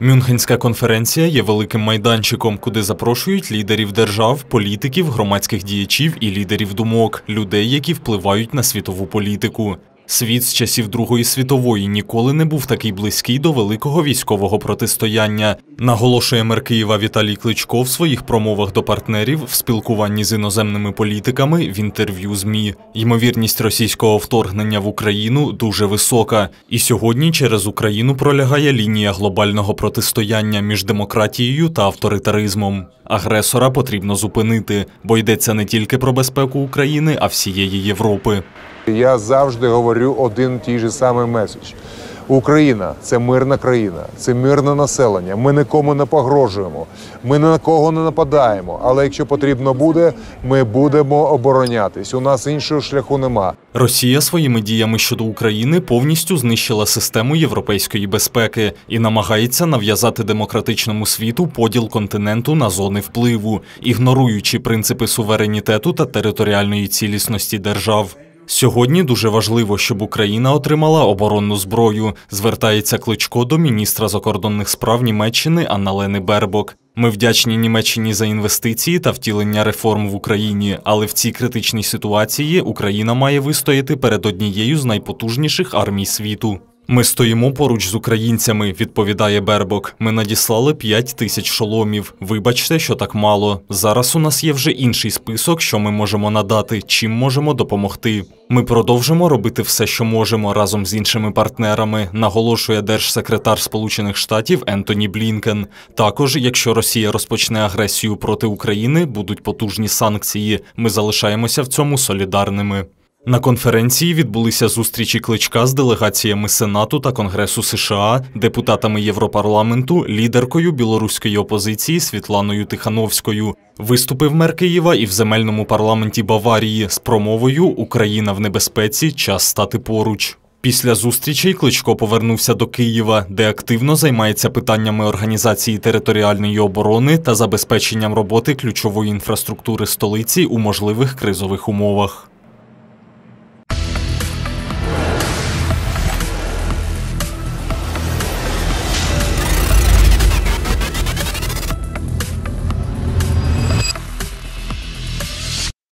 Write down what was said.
Мюнхенська конференція є великим майданчиком, куди запрошують лідерів держав, політиків, громадських діячів і лідерів думок, людей, які впливають на світову політику. Світ з часів Другої світової ніколи не був такий близький до великого військового протистояння. Наголошує мер Києва Віталій Кличко в своїх промовах до партнерів в спілкуванні з іноземними політиками в інтерв'ю ЗМІ. Ймовірність російського вторгнення в Україну дуже висока, і сьогодні через Україну пролягає лінія глобального протистояння між демократією та авторитаризмом. Агресора потрібно зупинити, бо йдеться не тільки про безпеку України, а всієї Європи. Я завжди говорю один тій же самий меседж. Україна це мирна країна, це мирне населення. Ми нікому не погрожуємо, ми на кого не нападаємо. Але якщо потрібно буде, ми будемо оборонятись. У нас іншого шляху нема. Росія своїми діями щодо України повністю знищила систему європейської безпеки і намагається нав'язати демократичному світу поділ континенту на зони впливу, ігноруючи принципи суверенітету та територіальної цілісності держав. Сьогодні дуже важливо, щоб Україна отримала оборонну зброю. Звертається кличко до міністра закордонних справ Німеччини Анналени Бербок. Ми вдячні Німеччині за інвестиції та втілення реформ в Україні, але в цій критичній ситуації Україна має вистояти перед однією з найпотужніших армій світу. Ми стоїмо поруч з українцями, відповідає Бербок. Ми надіслали 5 тисяч шоломів. Вибачте, що так мало. Зараз у нас є вже інший список, що ми можемо надати, чим можемо допомогти. Ми продовжимо робити все, що можемо разом з іншими партнерами, наголошує держсекретар Сполучених Штатів Ентоні Блінкен. Також, якщо Росія розпочне агресію проти України, будуть потужні санкції. Ми залишаємося в цьому солідарними. На конференції відбулися зустрічі кличка з делегаціями Сенату та Конгресу США, депутатами Європарламенту, лідеркою білоруської опозиції Світланою Тихановською. Виступив мер Києва і в земельному парламенті Баварії з промовою Україна в небезпеці час стати поруч. Після зустрічей Кличко повернувся до Києва, де активно займається питаннями організації територіальної оборони та забезпеченням роботи ключової інфраструктури столиці у можливих кризових умовах.